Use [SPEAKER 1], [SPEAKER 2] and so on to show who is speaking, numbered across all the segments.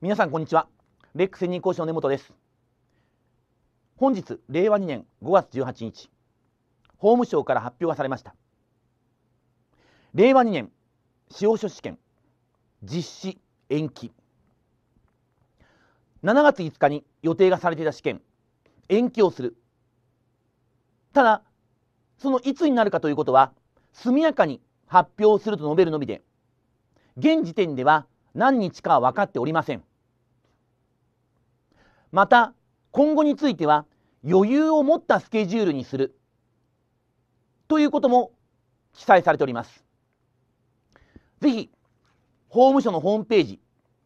[SPEAKER 1] 皆さんこんにちはレック専任講師の根本です本日令和2年5月18日法務省から発表がされました令和2年司法書士試験実施延期7月5日に予定がされていた試験延期をするただそのいつになるかということは速やかに発表すると述べるのみで現時点では何日かは分かっておりませんまた今後については余裕を持ったスケジュールにするということも記載されておりますぜひ法務省のホームページ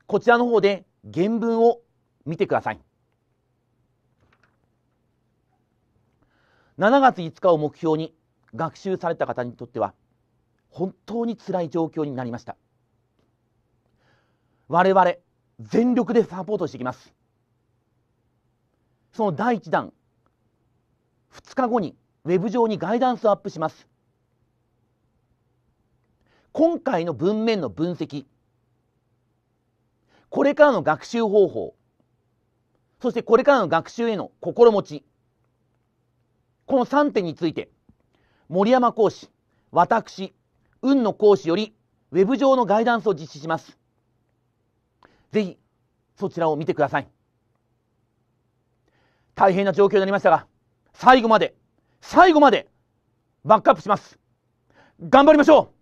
[SPEAKER 1] こちらの方で原文を見てください7月5日を目標に学習された方にとっては本当につらい状況になりました。我々全力でサポートしていきますその第1弾2日後にウェブ上にガイダンスをアップします今回の文面の分析これからの学習方法そしてこれからの学習への心持ちこの3点について森山講師私運の講師よりウェブ上のガイダンスを実施しますぜひそちらを見てください大変な状況になりましたが最後まで最後までバックアップします頑張りましょう